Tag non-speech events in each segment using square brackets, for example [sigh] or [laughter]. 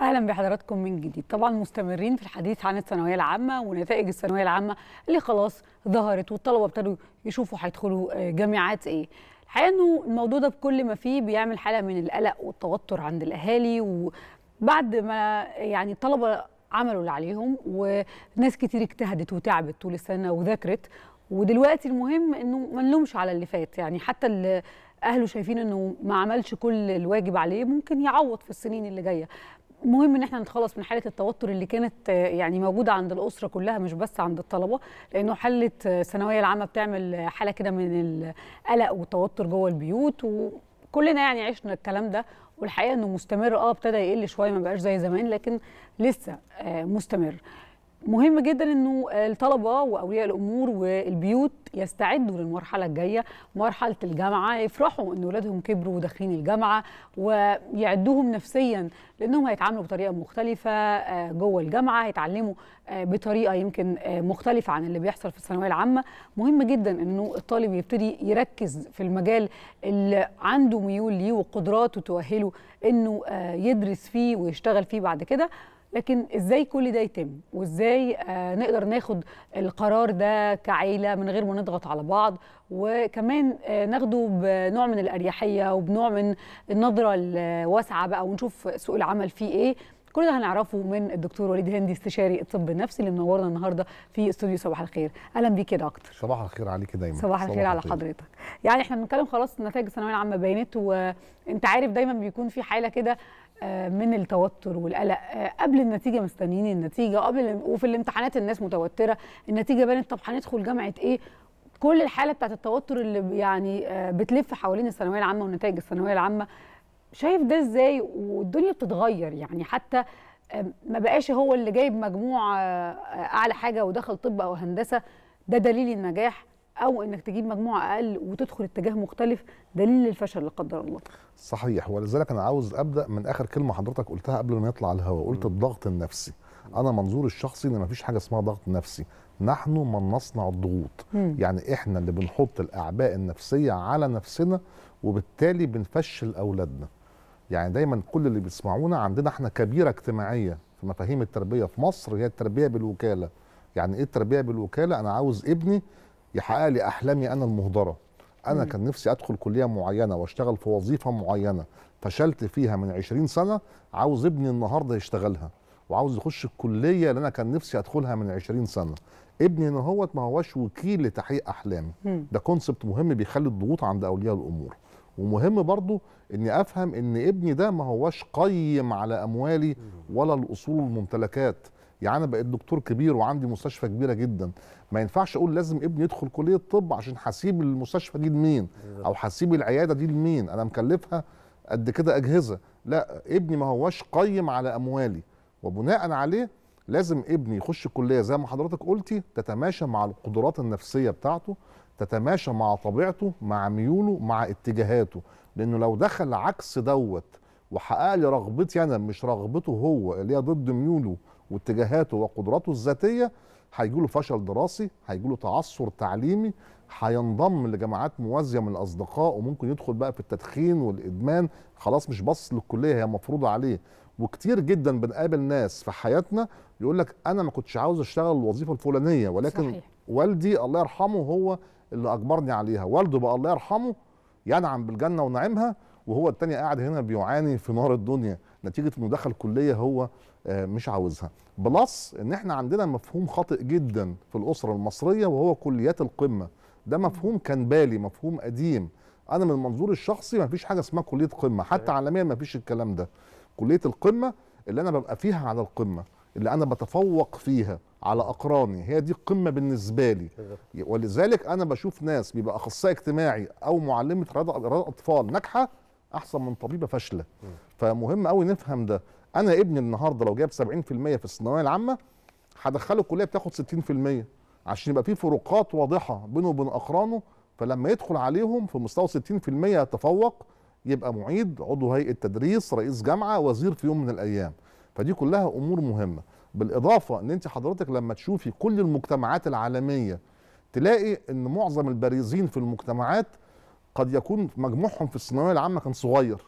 اهلا بحضراتكم من جديد طبعا مستمرين في الحديث عن الثانويه العامه ونتائج الثانويه العامه اللي خلاص ظهرت والطلبه ابتدوا يشوفوا هيدخلوا آه، جامعات ايه الحقيقه انه الموضوع ده بكل ما فيه بيعمل حاله من القلق والتوتر عند الاهالي وبعد ما يعني الطلبه عملوا اللي عليهم وناس كتير اجتهدت وتعبت طول السنه وذاكرت ودلوقتي المهم انه ما نلومش على اللي فات يعني حتى اللي اهله شايفين انه ما عملش كل الواجب عليه ممكن يعوض في السنين اللي جايه مهم ان احنا نتخلص من حاله التوتر اللي كانت يعني موجوده عند الاسره كلها مش بس عند الطلبه لانه حاله الثانويه العامه بتعمل حاله كده من القلق والتوتر جوه البيوت وكلنا يعني عشنا الكلام ده والحقيقه انه مستمر اه ابتدى يقل شويه ما بقاش زي زمان لكن لسه آه، مستمر مهم جدا انه الطلبه واولياء الامور والبيوت يستعدوا للمرحله الجايه مرحله الجامعه يفرحوا ان ولادهم كبروا وداخلين الجامعه ويعدوهم نفسيا لانهم هيتعاملوا بطريقه مختلفه آه، جوه الجامعه هيتعلموا آه، بطريقه يمكن آه، مختلفه عن اللي بيحصل في الثانويه العامه مهم جدا انه الطالب يبتدي يركز في المجال اللي عنده ميول ليه وقدراته تؤهله انه يدرس فيه ويشتغل فيه بعد كده لكن ازاي كل ده يتم وازاي آه، نقدر ناخد القرار ده كعيله من غير ما نضغط على بعض وكمان آه، ناخده بنوع من الاريحيه وبنوع من النظره الواسعه بقى ونشوف سوق العمل فيه ايه كل ده هنعرفه من الدكتور وليد هندي استشاري الطب النفسي اللي منورنا النهارده في استوديو صباح الخير اهلا بيك يا دكتور صباح الخير عليك دايما صباح الخير على حضرتك يعني احنا بنتكلم خلاص نتائج الثانويه العامه بينت وانت عارف دايما بيكون في حاله كده آه، من التوتر والقلق آه، قبل النتيجه مستنيين النتيجه قبل وفي الامتحانات الناس متوتره النتيجه بانت طب هندخل جامعه ايه كل الحاله بتاعت التوتر اللي يعني آه، بتلف حوالين الثانويه العامه ونتائج الثانويه العامه شايف ده ازاي والدنيا بتتغير يعني حتى ما بقاش هو اللي جايب مجموع اعلى حاجه ودخل طب او هندسه ده دليل النجاح او انك تجيب مجموعه اقل وتدخل اتجاه مختلف دليل الفشل لا قدر الله صحيح ولذلك انا عاوز ابدا من اخر كلمه حضرتك قلتها قبل ما يطلع الهواء قلت الضغط النفسي انا منظوري الشخصي ان مفيش حاجه اسمها ضغط نفسي نحن من نصنع الضغوط مم. يعني احنا اللي بنحط الاعباء النفسيه على نفسنا وبالتالي بنفشل اولادنا يعني دايما كل اللي بيسمعونا عندنا احنا كبيره اجتماعيه في مفاهيم التربيه في مصر هي التربيه بالوكاله يعني ايه التربيه بالوكاله انا عاوز ابني يحقق لي احلامي انا المهدره انا مم. كان نفسي ادخل كليه معينه واشتغل في وظيفه معينه فشلت فيها من 20 سنه عاوز ابني النهارده يشتغلها وعاوز يخش الكليه اللي انا كان نفسي ادخلها من 20 سنه ابني ان هوت ما هواش وكيل لتحقيق احلامي مم. ده كونسبت مهم بيخلي الضغوط عند اولياء الامور ومهم برضو اني افهم ان ابني ده ما هواش قيم على اموالي ولا الاصول والممتلكات يعني انا بقيت دكتور كبير وعندي مستشفى كبيره جدا ما ينفعش اقول لازم ابني يدخل كليه طب عشان هسيب المستشفى دي لمين او هسيب العياده دي لمين انا مكلفها قد كده اجهزه لا ابني ما هواش قيم على اموالي وبناء عليه لازم ابني يخش الكليه زي ما حضرتك قلتي تتماشى مع القدرات النفسيه بتاعته تتماشى مع طبيعته مع ميوله مع اتجاهاته لانه لو دخل عكس دوت وحقق لي رغبتي انا مش رغبته هو اللي هي ضد ميوله واتجاهاته وقدراته الذاتيه هيجيله فشل دراسي هيجيله تعثر تعليمي هينضم لجماعات موازيه من الاصدقاء وممكن يدخل بقى في التدخين والادمان خلاص مش بص للكليه هي مفروضه عليه وكتير جدا بنقابل ناس في حياتنا يقول لك انا ما كنتش عاوز اشتغل الوظيفه الفلانيه ولكن صحيح. والدي الله يرحمه هو اللي اجبرني عليها والده بقى الله يرحمه ينعم بالجنه ونعيمها وهو التاني قاعد هنا بيعاني في نار الدنيا نتيجه انه دخل كليه هو آه، مش عاوزها بلس ان احنا عندنا مفهوم خاطئ جدا في الاسره المصريه وهو كليات القمه ده مفهوم كان بالي مفهوم قديم انا من منظوري الشخصي ما فيش حاجه اسمها كليه قمه حتى أيوة. عالميا ما فيش الكلام ده كليه القمه اللي انا ببقى فيها على القمه اللي انا بتفوق فيها على اقراني هي دي القمه بالنسبه لي ولذلك انا بشوف ناس بيبقى اخصائي اجتماعي او معلمه رياضه اطفال ناجحه احسن من طبيبه فاشله فمهم قوي نفهم ده انا ابني النهارده لو جاب 70% في الثانويه العامه هدخله الكليه بتاخد 60% عشان يبقى في فروقات واضحه بينه وبين اقرانه فلما يدخل عليهم في مستوى 60% يتفوق يبقى معيد عضو هيئه تدريس رئيس جامعه وزير في يوم من الايام فدي كلها امور مهمه بالاضافه ان انت حضرتك لما تشوفي كل المجتمعات العالميه تلاقي ان معظم البارزين في المجتمعات قد يكون مجموعهم في الثانويه العامه كان صغير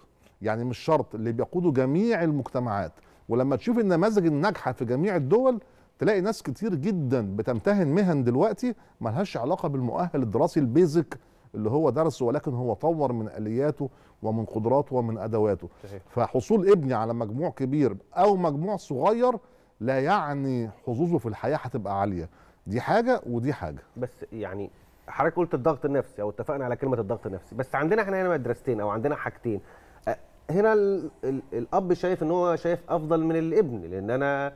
يعني مش شرط اللي بيقودوا جميع المجتمعات ولما تشوف النماذج الناجحه في جميع الدول تلاقي ناس كتير جدا بتمتهن مهن دلوقتي ملهاش علاقه بالمؤهل الدراسي البيزك اللي هو درسه ولكن هو طور من الياته ومن قدراته ومن ادواته فحصول ابني على مجموع كبير او مجموع صغير لا يعني حظوظه في الحياه هتبقى عاليه دي حاجه ودي حاجه بس يعني حضرتك قلت الضغط النفسي او اتفقنا على كلمه الضغط النفسي بس عندنا احنا هنا مدرستين او عندنا حاجتين هنا الاب شايف ان هو شايف افضل من الابن لان انا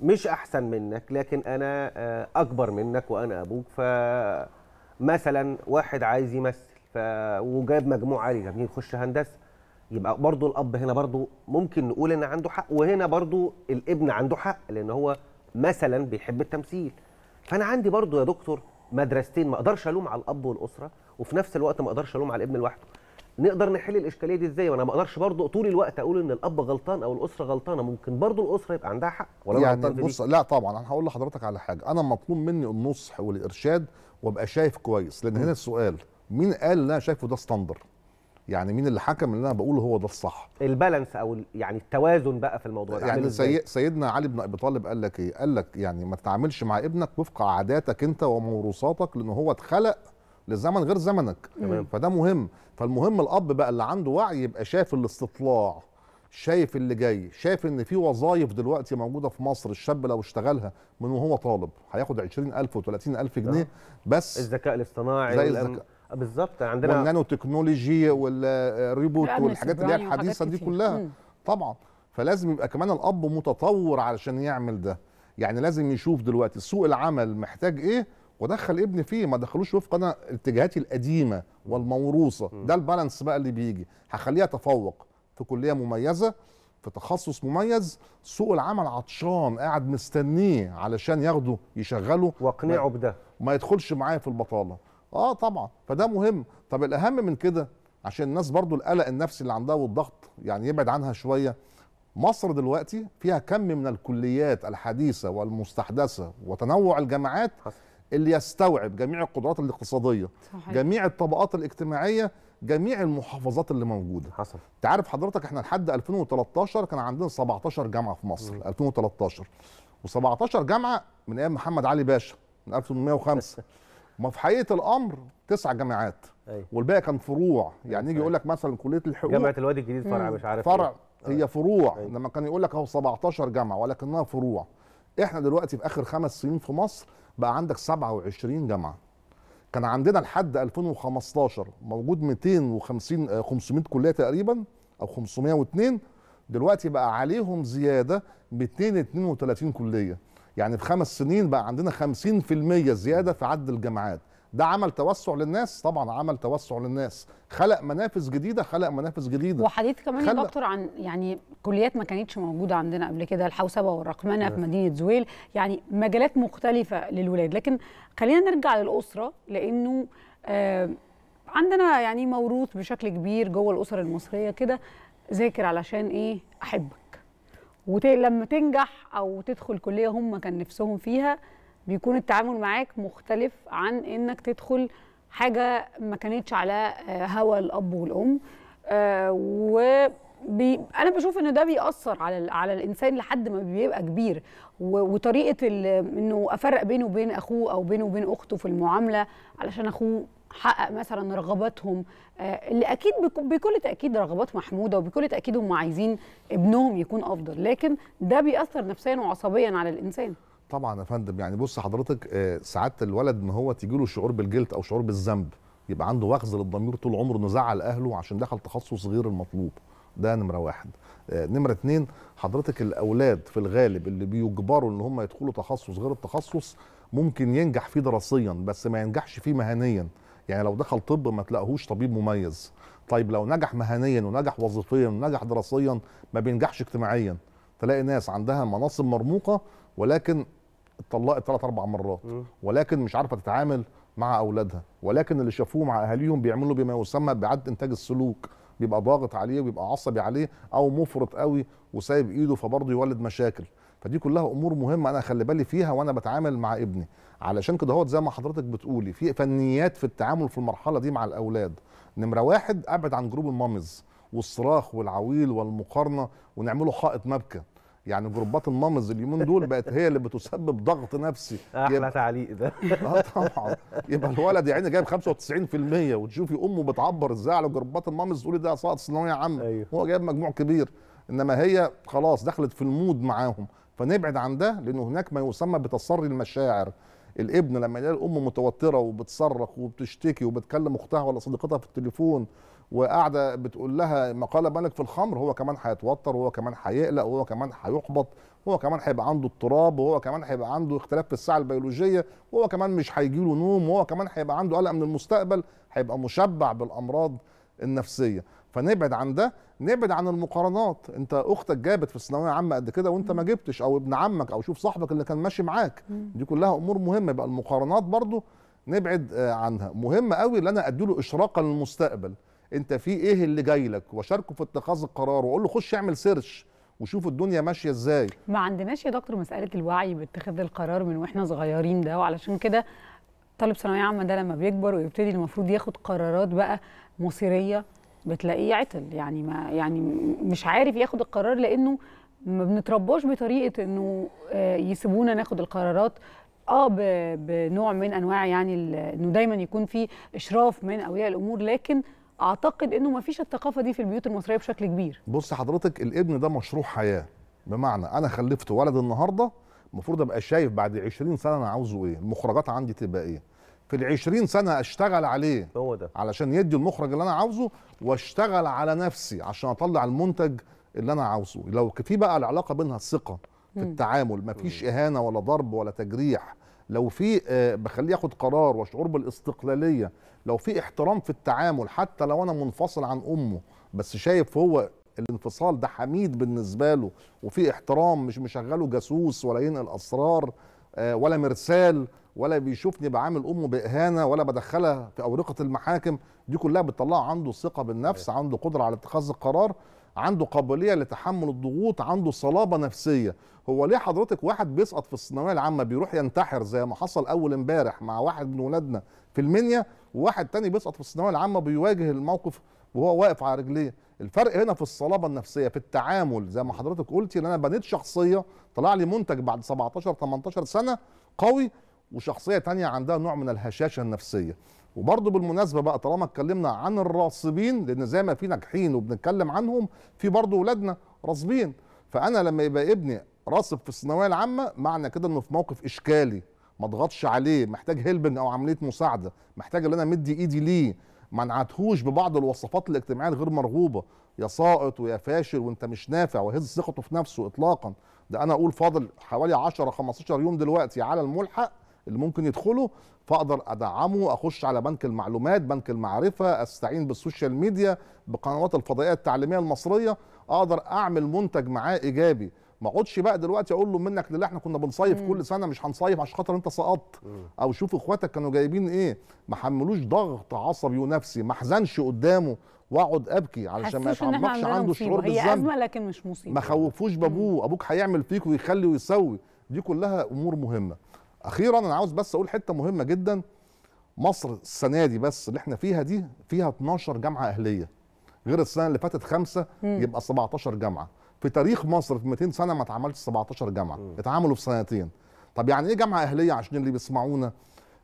مش احسن منك لكن انا اكبر منك وانا ابوك ف مثلا واحد عايز يمثل ف وجاب مجموع عالي جاب يخش هندسه يبقى برضه الاب هنا برضه ممكن نقول ان عنده حق وهنا برضه الابن عنده حق لان هو مثلا بيحب التمثيل فانا عندي برضه يا دكتور مدرستين ما اقدرش الوم على الاب والاسره وفي نفس الوقت ما اقدرش الوم على الابن لوحده نقدر نحل الاشكاليه دي ازاي وانا ما اقدرش برضه طول الوقت اقول ان الاب غلطان او الاسره غلطانه ممكن برضه الاسره يبقى عندها حق ولا يعني بص لا طبعا انا هقول لحضرتك على حاجه انا مطلوب مني النصح والارشاد وابقى شايف كويس لان هنا السؤال مين قال اللي انا شايفه ده ستاندر يعني مين اللي حكم اللي انا بقوله هو ده الصح البالانس او يعني التوازن بقى في الموضوع ده يعني سي... سيدنا علي بن ابي طالب قال لك ايه قال لك يعني ما تتعاملش مع ابنك وفق عاداتك انت وموروثاتك لان هو اتخلق لزمن غير زمنك تمام فده مهم فالمهم الاب بقى اللي عنده وعي يبقى شايف الاستطلاع شايف اللي جاي شايف ان في وظايف دلوقتي موجوده في مصر الشاب لو اشتغلها من وهو طالب هياخد 20000 و30000 جنيه آه. بس الذكاء الاصطناعي زي الذكاء بالظبط عندنا والنانو تكنولوجي والريبوت والحاجات اللي هي الحديثه دي كلها مم. طبعا فلازم يبقى كمان الاب متطور علشان يعمل ده يعني لازم يشوف دلوقتي سوق العمل محتاج ايه ودخل ابني فيه ما دخلوش وفق انا اتجاهاتي القديمه والموروثه ده البالانس بقى اللي بيجي هخليه يتفوق في كليه مميزه في تخصص مميز سوق العمل عطشان قاعد مستنيه علشان ياخده يشغله واقنعه بده ما يدخلش معايا في البطاله اه طبعا فده مهم طب الاهم من كده عشان الناس برضو القلق النفسي اللي عندها والضغط يعني يبعد عنها شويه مصر دلوقتي فيها كم من الكليات الحديثه والمستحدثه وتنوع الجامعات اللي يستوعب جميع القدرات الاقتصاديه صحيح. جميع الطبقات الاجتماعيه جميع المحافظات اللي موجوده حصل انت عارف حضرتك احنا لحد 2013 كان عندنا 17 جامعه في مصر م. 2013 و17 جامعه من ايام محمد علي باشا من 1805 [laughs] ما في حقيقه الامر تسع جامعات أي. والباقي كان فروع يعني يجي يقول لك مثلا كليه الحقوق جامعه الوادي الجديد فرع مش عارف فرع إيه. هي فروع لما كان يقول لك اهو 17 جامعه ولكنها فروع احنا دلوقتي في اخر خمس سنين في مصر بقى عندك 27 جامعه كان عندنا لحد 2015 موجود 250 500 آه، كليه تقريبا او 502 دلوقتي بقى عليهم زياده ب 232 كليه يعني في خمس سنين بقى عندنا 50% زياده في عدد الجامعات ده عمل توسع للناس طبعا عمل توسع للناس خلق منافس جديده خلق منافس جديده وحديث كمان خلق... يا دكتور عن يعني كليات ما كانتش موجوده عندنا قبل كده الحوسبه والرقمنه في مدينه زويل يعني مجالات مختلفه للولاد لكن خلينا نرجع للاسره لانه آه عندنا يعني موروث بشكل كبير جوه الاسر المصريه كده ذاكر علشان ايه احبك ولما تنجح او تدخل كليه هم كان نفسهم فيها بيكون التعامل معاك مختلف عن انك تدخل حاجه ما كانتش على آه، هوى الاب والام آه، و بي... انا بشوف ان ده بيأثر على ال... على الانسان لحد ما بيبقى كبير و... وطريقه ال... انه افرق بينه وبين اخوه او بينه وبين اخته في المعامله علشان اخوه حقق مثلا رغباتهم آه، اللي اكيد بكل تاكيد رغبات محموده وبكل تاكيد هم عايزين ابنهم يكون افضل لكن ده بيأثر نفسيا وعصبيا على الانسان طبعا يا فندم يعني بص حضرتك آه، ساعات الولد ان هو تيجي له شعور بالجلد او شعور بالذنب يبقى عنده وخز للضمير طول عمره انه زعل اهله عشان دخل تخصص غير المطلوب ده نمره واحد آه، نمره اتنين حضرتك الاولاد في الغالب اللي بيجبروا ان هم يدخلوا تخصص غير التخصص ممكن ينجح فيه دراسيا بس ما ينجحش فيه مهنيا يعني لو دخل طب ما تلاقيهوش طبيب مميز طيب لو نجح مهنيا ونجح وظيفيا ونجح دراسيا ما بينجحش اجتماعيا تلاقي ناس عندها مناصب مرموقه ولكن اتطلقت ثلاث اربع مرات ولكن مش عارفه تتعامل مع اولادها ولكن اللي شافوه مع اهاليهم بيعملوا بما يسمى بعد انتاج السلوك بيبقى ضاغط عليه وبيبقى عصبي عليه او مفرط قوي وسايب ايده فبرضه يولد مشاكل فدي كلها امور مهمه انا اخلي بالي فيها وانا بتعامل مع ابني علشان كده هو زي ما حضرتك بتقولي في فنيات في التعامل في المرحله دي مع الاولاد نمره واحد ابعد عن جروب المامز والصراخ والعويل والمقارنه ونعمله حائط مبكى يعني جروبات المامز اليومين دول بقت هي اللي بتسبب ضغط نفسي احلى يبقى... تعليق ده [laughs] اه طبعا يبقى الولد يا عيني جايب 95% وتشوفي امه بتعبر ازاي على جروبات المامز تقولي ده ساقط ثانويه عامه أيوه. هو جايب مجموع كبير انما هي خلاص دخلت في المود معاهم فنبعد عن ده لانه هناك ما يسمى بتصري المشاعر الابن لما يلاقي الام متوتره وبتصرخ وبتشتكي وبتكلم اختها ولا صديقتها في التليفون وقاعده بتقول لها ما قال مالك في الخمر هو كمان هيتوتر وهو كمان هيقلق وهو كمان هيحبط وهو كمان هيبقى عنده اضطراب وهو كمان هيبقى عنده اختلاف في الساعه البيولوجيه وهو كمان مش هيجي له نوم وهو كمان هيبقى عنده قلق من المستقبل هيبقى مشبع بالامراض النفسيه فنبعد عن ده نبعد عن المقارنات انت اختك جابت في الثانويه عامه قد كده وانت ما جبتش او ابن عمك او شوف صاحبك اللي كان ماشي معاك دي كلها امور مهمه يبقى المقارنات برضو نبعد آه، عنها مهم قوي ان انا اديله اشراقا للمستقبل انت في ايه اللي جاي لك واشاركه في اتخاذ القرار واقول له خش اعمل سيرش وشوف الدنيا ماشيه ازاي ما عندناش يا دكتور مساله الوعي باتخاذ القرار من واحنا صغيرين ده وعلشان كده طالب ثانويه عامه ده لما بيكبر ويبتدي المفروض ياخد قرارات بقى مصيريه بتلاقيه عطل يعني ما يعني مش عارف ياخد القرار لانه ما بنترباش بطريقه انه آه، يسيبونا ناخد القرارات اه بنوع من انواع يعني انه دايما يكون في اشراف من اولياء الامور لكن اعتقد انه ما فيش الثقافه دي في البيوت المصريه بشكل كبير بص حضرتك الابن ده مشروع حياه بمعنى انا خلفت ولد النهارده المفروض ابقى شايف بعد 20 سنه انا عاوزه ايه المخرجات عندي تبقى ايه في ال 20 سنه اشتغل عليه هو ده علشان يدي المخرج اللي انا عاوزه واشتغل على نفسي عشان اطلع المنتج اللي انا عاوزه لو في بقى العلاقه بينها الثقه في التعامل مفيش اهانه ولا ضرب ولا تجريح لو في آه، بخليه ياخد قرار وشعور بالاستقلاليه لو في احترام في التعامل حتى لو انا منفصل عن امه بس شايف هو الانفصال ده حميد بالنسبه له وفي احترام مش مشغله جاسوس ولا ينقل اسرار آه، ولا مرسال ولا بيشوفني بعامل امه باهانه ولا بدخلها في اورقه المحاكم دي كلها بتطلعه عنده ثقه بالنفس أيوة. عنده قدره على اتخاذ القرار عنده قابليه لتحمل الضغوط عنده صلابه نفسيه هو ليه حضرتك واحد بيسقط في الثانويه العامه بيروح ينتحر زي ما حصل اول امبارح مع واحد من ولادنا في المنيا وواحد تاني بيسقط في الثانويه العامه بيواجه الموقف وهو واقف على رجليه الفرق هنا في الصلابه النفسيه في التعامل زي ما حضرتك قلتي ان انا بنيت شخصيه طلع لي منتج بعد 17 18 سنه قوي وشخصيه تانية عندها نوع من الهشاشه النفسيه وبرضه بالمناسبه بقى طالما اتكلمنا عن الراصبين لان زي ما في ناجحين وبنتكلم عنهم في برضه ولادنا راصبين فانا لما يبقى ابني راصب في الثانويه العامه معنى كده انه في موقف اشكالي ما اضغطش عليه محتاج هيلبن او عمليه مساعده محتاج ان انا مدي ايدي ليه منعتهوش ببعض الوصفات الاجتماعيه الغير مرغوبه يا ساقط ويا فاشل وانت مش نافع وهز ثقته في نفسه اطلاقا ده انا اقول فاضل حوالي 10 15 يوم دلوقتي على الملحق اللي ممكن يدخله فاقدر ادعمه اخش على بنك المعلومات بنك المعرفه استعين بالسوشيال ميديا بقنوات الفضائيه التعليميه المصريه اقدر اعمل منتج معاه ايجابي ما اقعدش بقى دلوقتي اقول له منك لله احنا كنا بنصيف كل سنه مش هنصيف عشان خاطر انت سقطت او شوف اخواتك كانوا جايبين ايه ما حملوش ضغط عصبي ونفسي ما احزنش قدامه واقعد ابكي علشان ما يتعمقش عنده الشعور بالذنب هي ازمه لكن مش مصيبه ما خوفوش بابوه ابوك هيعمل فيك ويخلي ويسوي دي كلها امور مهمه اخيرا انا عاوز بس اقول حته مهمه جدا مصر السنه دي بس اللي احنا فيها دي فيها 12 جامعه اهليه غير السنه اللي فاتت خمسه يبقى 17 جامعه في تاريخ مصر في 200 سنه ما اتعملش 17 جامعه اتعملوا في سنتين طب يعني ايه جامعه اهليه عشان اللي بيسمعونا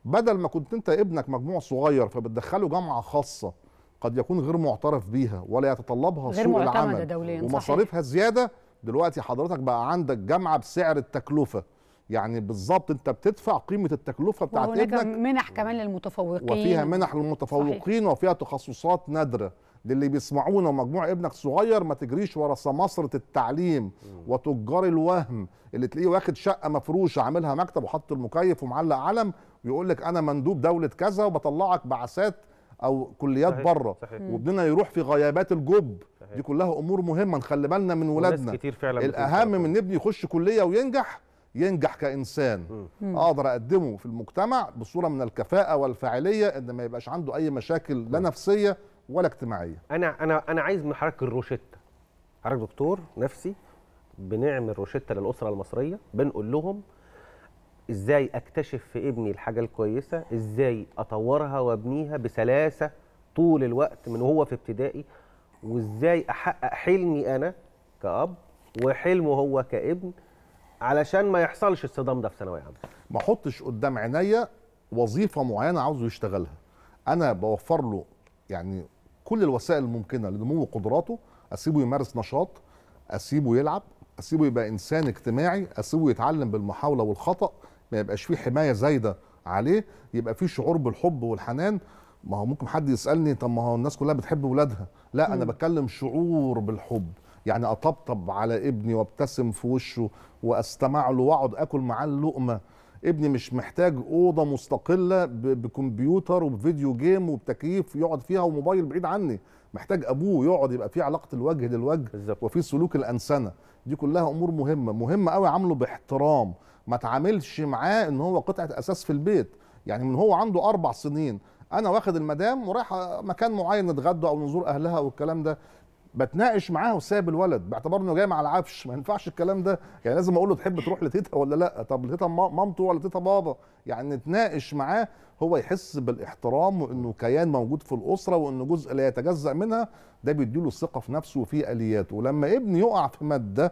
بدل ما كنت انت ابنك مجموع صغير فبتدخله جامعه خاصه قد يكون غير معترف بيها ولا يتطلبها سوق العمل دوليا ومصاريفها صحيح. زياده دلوقتي حضرتك بقى عندك جامعه بسعر التكلفه يعني بالظبط انت بتدفع قيمه التكلفه بتاعت وهناك ابنك منح كمان للمتفوقين وفيها منح للمتفوقين صحيح. وفيها تخصصات نادره للي بيسمعونا ومجموع ابنك صغير ما تجريش ورا سماسرة التعليم وتجار الوهم اللي تلاقيه واخد شقه مفروشه عاملها مكتب وحط المكيف ومعلق علم ويقول لك انا مندوب دوله كذا وبطلعك بعثات او كليات بره وابننا يروح في غيابات الجب صحيح. دي كلها امور مهمه نخلي بالنا من ولادنا كتير فعلا الاهم من ابني يخش كليه وينجح ينجح كانسان اقدر اقدمه في المجتمع بصوره من الكفاءه والفاعليه ان ما يبقاش عنده اي مشاكل لا نفسيه ولا اجتماعيه انا انا انا عايز من حضرتك الروشته حضرتك دكتور نفسي بنعمل روشته للاسره المصريه بنقول لهم ازاي اكتشف في ابني الحاجه الكويسه ازاي اطورها وابنيها بسلاسه طول الوقت من وهو في ابتدائي وازاي احقق حلمي انا كاب وحلمه هو كابن علشان ما يحصلش الصدام ده في ثانويه عامه ما احطش قدام عينيا وظيفه معينه عاوزه يشتغلها انا بوفر له يعني كل الوسائل الممكنه لنمو قدراته اسيبه يمارس نشاط اسيبه يلعب اسيبه يبقى انسان اجتماعي اسيبه يتعلم بالمحاوله والخطا ما يبقاش فيه حمايه زايده عليه يبقى فيه شعور بالحب والحنان ما هو ممكن حد يسالني طب ما هو الناس كلها بتحب ولادها لا انا بتكلم شعور بالحب يعني اطبطب على ابني وابتسم في وشه واستمع له واقعد اكل معاه اللقمه ابني مش محتاج اوضه مستقله بكمبيوتر وبفيديو جيم وبتكييف يقعد فيها وموبايل بعيد عني محتاج ابوه يقعد يبقى في علاقه الوجه للوجه بالزبط. وفي سلوك الانسنه دي كلها امور مهمه مهمه قوي عامله باحترام ما تعاملش معاه ان هو قطعه اساس في البيت يعني من هو عنده اربع سنين انا واخد المدام ورايح مكان معين نتغدى او نزور اهلها والكلام ده بتناقش معاها وساب الولد باعتبار انه جاي مع العفش ما ينفعش الكلام ده يعني لازم اقول له تحب تروح لتيتا ولا لا طب لتيتا مامته ولا تيتا بابا يعني نتناقش معاه هو يحس بالاحترام وانه كيان موجود في الاسره وانه جزء لا يتجزا منها ده بيديله الثقه في نفسه وفي الياته ولما ابني يقع في ماده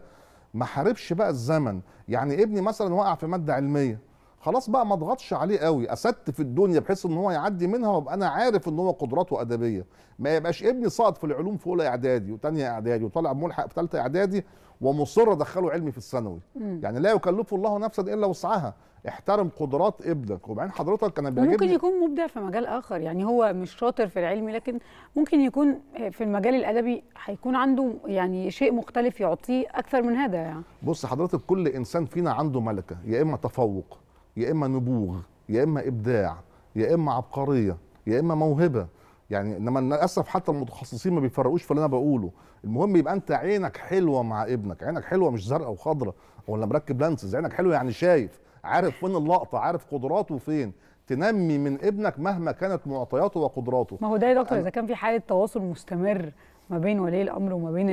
ما حاربش بقى الزمن يعني ابني مثلا وقع في ماده علميه خلاص بقى ما اضغطش عليه قوي اسدت في الدنيا بحيث ان هو يعدي منها وابقى انا عارف ان هو قدراته ادبيه ما يبقاش ابني ساقط في العلوم في اولى اعدادي وثانيه اعدادي وطالع ملحق في ثالثه اعدادي ومصر ادخله علمي في الثانوي يعني لا يكلف الله نفسا الا وسعها احترم قدرات ابنك وبعدين حضرتك كان بيعجبني ممكن يكون مبدع في مجال اخر يعني هو مش شاطر في العلم لكن ممكن يكون في المجال الادبي هيكون عنده يعني شيء مختلف يعطيه اكثر من هذا يعني بص حضرتك كل انسان فينا عنده ملكه يا اما تفوق يا اما نبوغ يا اما ابداع يا اما عبقريه يا اما موهبه يعني انما للاسف حتى المتخصصين ما بيفرقوش في اللي انا بقوله المهم يبقى انت عينك حلوه مع ابنك عينك حلوه مش زرقاء وخضراء ولا مركب لانسز عينك حلوه يعني شايف عارف فين اللقطه عارف قدراته فين تنمي من ابنك مهما كانت معطياته وقدراته ما هو ده يا دكتور اذا كان في حاله تواصل مستمر ما بين ولي الامر وما بين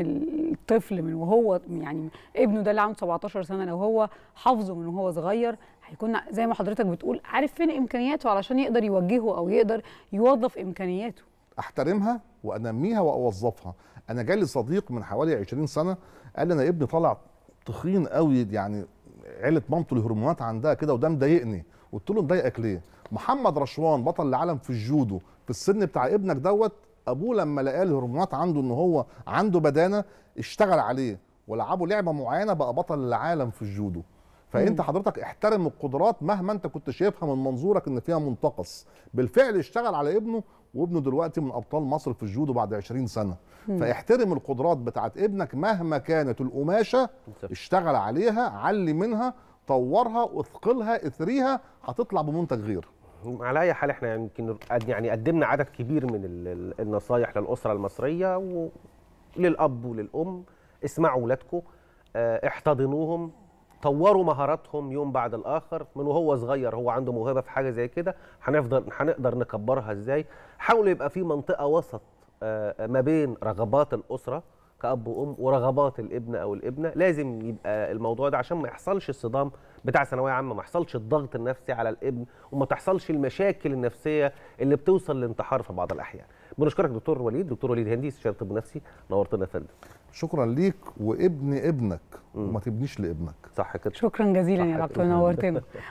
الطفل من وهو يعني ابنه ده اللي عنده 17 سنه لو هو حافظه من وهو صغير هيكون زي ما حضرتك بتقول عارف فين امكانياته علشان يقدر يوجهه او يقدر يوظف امكانياته احترمها وانميها واوظفها انا جالي صديق من حوالي 20 سنه قال لي انا ابني طالع تخين قوي يعني عيله مامته الهرمونات عندها كده وده مضايقني قلت له مضايقك ليه محمد رشوان بطل العالم في الجودو في السن بتاع ابنك دوت ابوه لما لقى الهرمونات عنده ان هو عنده بدانه اشتغل عليه ولعبه لعبه معينه بقى بطل العالم في الجودو فانت حضرتك احترم القدرات مهما انت كنت شايفها من منظورك ان فيها منتقص بالفعل اشتغل على ابنه وابنه دلوقتي من ابطال مصر في الجودو بعد 20 سنه فاحترم القدرات بتاعت ابنك مهما كانت القماشه اشتغل عليها علي منها طورها اثقلها اثريها هتطلع بمنتج غير على اي حال احنا يمكن يعني قدمنا عدد كبير من النصايح للاسره المصريه وللاب وللام اسمعوا ولادكم آه، احتضنوهم طوروا مهاراتهم يوم بعد الاخر من وهو صغير هو عنده موهبه في حاجه زي كده هنفضل هنقدر نكبرها ازاي حاولوا يبقى في منطقه وسط آه، ما بين رغبات الاسره كاب وام ورغبات الابن او الابنه لازم يبقى الموضوع ده عشان ما يحصلش الصدام بتاع ثانويه عامه ما يحصلش الضغط النفسي على الابن وما تحصلش المشاكل النفسيه اللي بتوصل للانتحار في بعض الاحيان بنشكرك دكتور وليد دكتور وليد هندي استشاري طب نفسي نورتنا يا فندم شكرا ليك وابني ابنك وما تبنيش لابنك صح كده شكرا جزيلا يا دكتور نورتنا [laughs]